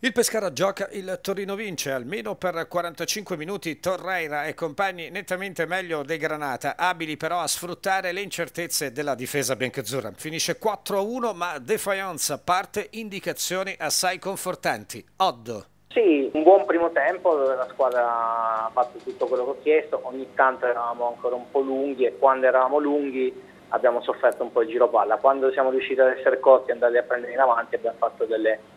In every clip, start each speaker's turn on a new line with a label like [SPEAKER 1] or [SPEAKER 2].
[SPEAKER 1] Il Pescara gioca, il Torino vince, almeno per 45 minuti Torreira e compagni nettamente meglio dei Granata, abili però a sfruttare le incertezze della difesa biancazzurra. Finisce 4-1 ma Defiance parte indicazioni assai confortanti. Oddo.
[SPEAKER 2] Sì, un buon primo tempo dove la squadra ha fatto tutto quello che ho chiesto, ogni tanto eravamo ancora un po' lunghi e quando eravamo lunghi abbiamo sofferto un po' il giro palla, quando siamo riusciti ad essere corti e andare a prendere in avanti abbiamo fatto delle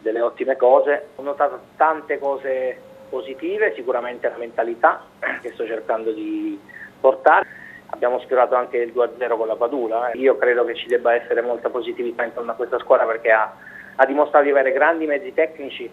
[SPEAKER 2] delle ottime cose, ho notato tante cose positive, sicuramente la mentalità che sto cercando di portare. Abbiamo sfiorato anche il 2-0 con la Padula, eh. io credo che ci debba essere molta positività intorno a questa squadra perché ha, ha dimostrato di avere grandi mezzi tecnici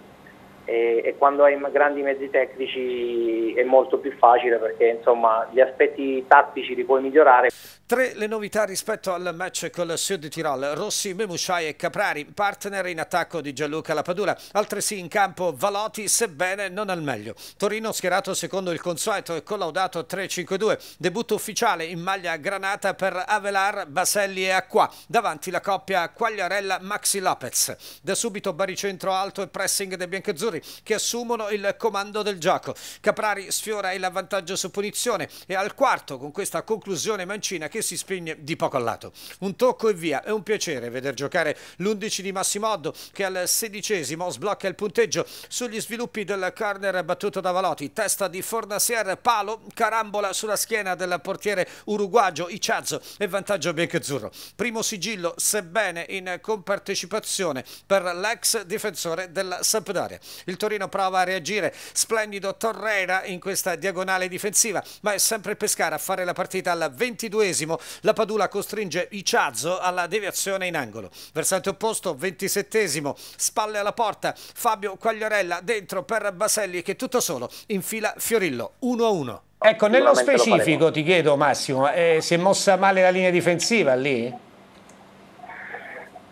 [SPEAKER 2] e, e, quando hai grandi mezzi tecnici è molto più facile perché insomma gli aspetti tattici li puoi migliorare.
[SPEAKER 1] Tre le novità rispetto al match con il Sud Tirol, Rossi, Memusciai e Caprari, partner in attacco di Gianluca Lapadula, altresì in campo Valotti, sebbene non al meglio. Torino schierato secondo il consueto e collaudato 3-5-2, debutto ufficiale in maglia granata per Avelar, Baselli e Acqua, davanti la coppia Quagliarella-Maxi Lopez. Da subito baricentro alto e pressing dei biancazzurri giocatori che assumono il comando del gioco. Caprari sfiora il vantaggio su punizione e al quarto con questa conclusione mancina che si spegne di poco al lato. Un tocco e via, è un piacere veder giocare l'11 di Massimoddo che al sedicesimo sblocca il punteggio sugli sviluppi del corner battuto da Valotti, testa di Fornasier, palo, carambola sulla schiena del portiere uruguagio Icciazzo e vantaggio biancazzurro. Primo sigillo, sebbene in compartecipazione per l'ex difensore della Sampdoria il Torino prova a reagire, splendido Torreira in questa diagonale difensiva, ma è sempre il Pescara a fare la partita al ventiduesimo, la Padula costringe Iciazzo alla deviazione in angolo, versante opposto ventisettesimo, spalle alla porta, Fabio Quagliarella dentro per Baselli che tutto solo infila Fiorillo 1-1. Ecco, nello specifico ti chiedo Massimo, eh, si è mossa male la linea difensiva lì?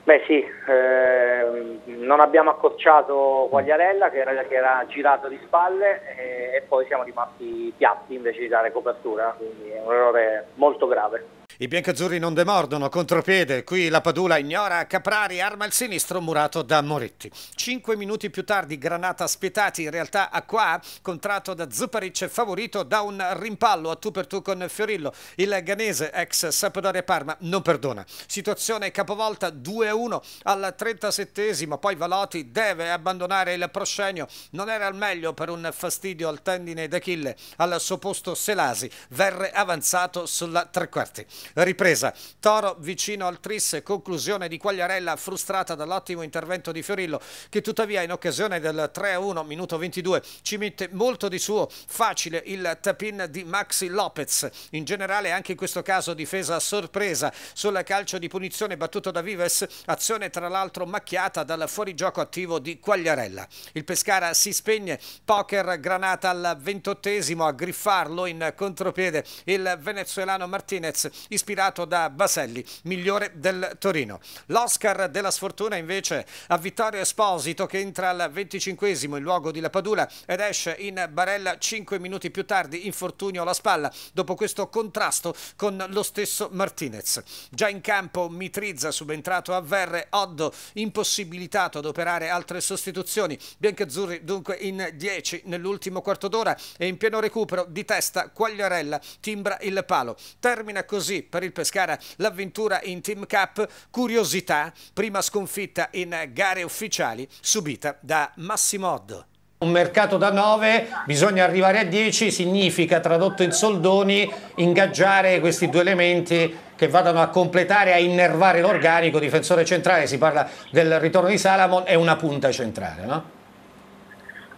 [SPEAKER 2] Beh sì, eh Ehm, non abbiamo accorciato Quagliarella che era, che era girato di spalle e, e, poi siamo rimasti piatti invece di dare copertura, quindi è un errore molto grave.
[SPEAKER 1] I biancazzurri non demordono, contropiede, qui la Padula ignora, Caprari arma il sinistro murato da Moretti. Cinque minuti più tardi Granata spietati, in realtà a qua, contratto da Zuparic, favorito da un rimpallo a tu per tu con Fiorillo. Il ganese, ex Sampdoria Parma, non perdona. Situazione capovolta 2-1 al 37 poi Valotti deve abbandonare il proscenio, non era al meglio per un fastidio al tendine d'Achille, al suo posto Selasi, verre avanzato sulla tre quarti ripresa. Toro vicino al tris, conclusione di Quagliarella frustrata dall'ottimo intervento di Fiorillo che tuttavia in occasione del 3-1 minuto 22 ci mette molto di suo facile il tapin di Maxi Lopez. In generale anche in questo caso difesa a sorpresa sul calcio di punizione battuto da Vives, azione tra l'altro macchiata dal fuorigioco attivo di Quagliarella. Il Pescara si spegne, poker granata al ventottesimo a griffarlo in contropiede il venezuelano Martinez ispirato da Baselli, migliore del Torino. L'Oscar della sfortuna invece a Vittorio Esposito che entra al 25 in luogo di La Padula ed esce in barella 5 minuti più tardi, infortunio alla spalla, dopo questo contrasto con lo stesso Martinez. Già in campo Mitrizza subentrato a Verre, Oddo impossibilitato ad operare altre sostituzioni, biancazzurri dunque in 10 nell'ultimo quarto d'ora e in pieno recupero di testa Quagliarella timbra il palo. Termina così per il Pescara l'avventura in Team Cup, curiosità, prima sconfitta in gare ufficiali subita da Massimo Oddo. Un mercato da 9, bisogna arrivare a 10, significa tradotto in soldoni ingaggiare questi due elementi che vadano a completare, a innervare l'organico, difensore centrale, si parla del ritorno di Salamon, è una punta centrale, no?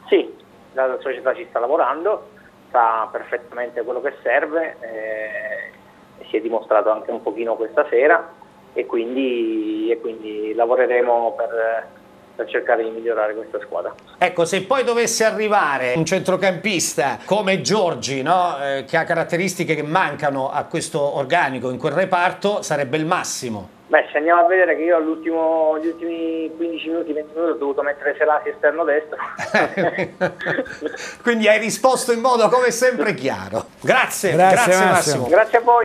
[SPEAKER 2] Sì, la società ci sta lavorando, sa perfettamente quello che serve, eh, si è dimostrato anche un pochino questa sera e quindi, e quindi lavoreremo per, per cercare di migliorare questa squadra.
[SPEAKER 1] Ecco, se poi dovesse arrivare un centrocampista come Giorgi, no? eh, che ha caratteristiche che mancano a questo organico in quel reparto, sarebbe il massimo.
[SPEAKER 2] Beh, se andiamo a vedere che io all'ultimo, agli ultimi 15 minuti, 20 minuti ho dovuto mettere Selassi esterno destro.
[SPEAKER 1] Quindi hai risposto in modo come sempre chiaro. Grazie, grazie, grazie Massimo. Massimo.
[SPEAKER 2] Grazie a voi.